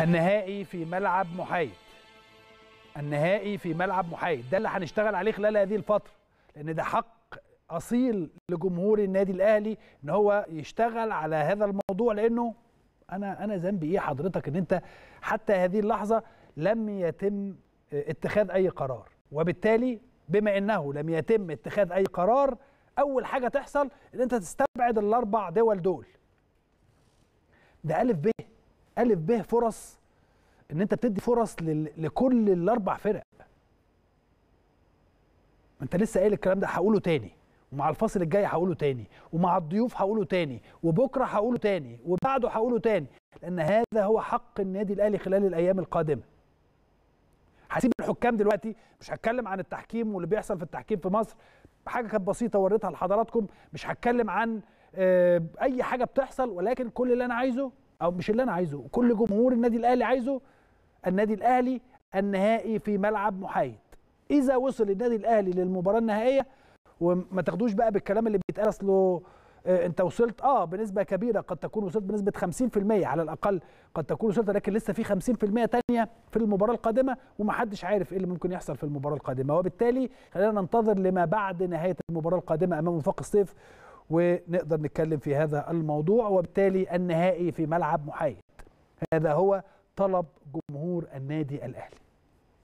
النهائي في ملعب محايد النهائي في ملعب محايد ده اللي هنشتغل عليه خلال هذه الفتره لان ده حق اصيل لجمهور النادي الاهلي ان هو يشتغل على هذا الموضوع لانه انا انا ذنبي ايه حضرتك ان انت حتى هذه اللحظه لم يتم اتخاذ اي قرار وبالتالي بما انه لم يتم اتخاذ اي قرار اول حاجه تحصل ان انت تستبعد الاربع دول دول ده الف ب الف ب فرص ان انت بتدي فرص لكل الاربع فرق انت لسه قايل الكلام ده هقوله تاني ومع الفصل الجاي هقوله تاني ومع الضيوف هقوله تاني وبكره هقوله تاني وبعده هقوله تاني لان هذا هو حق النادي الاهلي خلال الايام القادمه هسيب الحكام دلوقتي مش هتكلم عن التحكيم واللي بيحصل في التحكيم في مصر حاجه كانت بسيطه وريتها لحضراتكم مش هتكلم عن آه، اي حاجه بتحصل ولكن كل اللي انا عايزه او مش اللي انا عايزه كل جمهور النادي الاهلي عايزه النادي الاهلي النهائي في ملعب محايد اذا وصل النادي الاهلي للمباراه النهائيه وما تاخدوش بقى بالكلام اللي بيتقال اصله آه، انت وصلت اه بنسبه كبيره قد تكون وصلت بنسبه 50% على الاقل قد تكون وصلت لكن لسه في 50% ثانيه في المباراه القادمه ومحدش عارف ايه اللي ممكن يحصل في المباراه القادمه وبالتالي خلينا ننتظر لما بعد نهايه المباراه القادمه امام وفاق الصيف ونقدر نتكلم في هذا الموضوع وبالتالي النهائي في ملعب محايد هذا هو طلب جمهور النادي الاهلي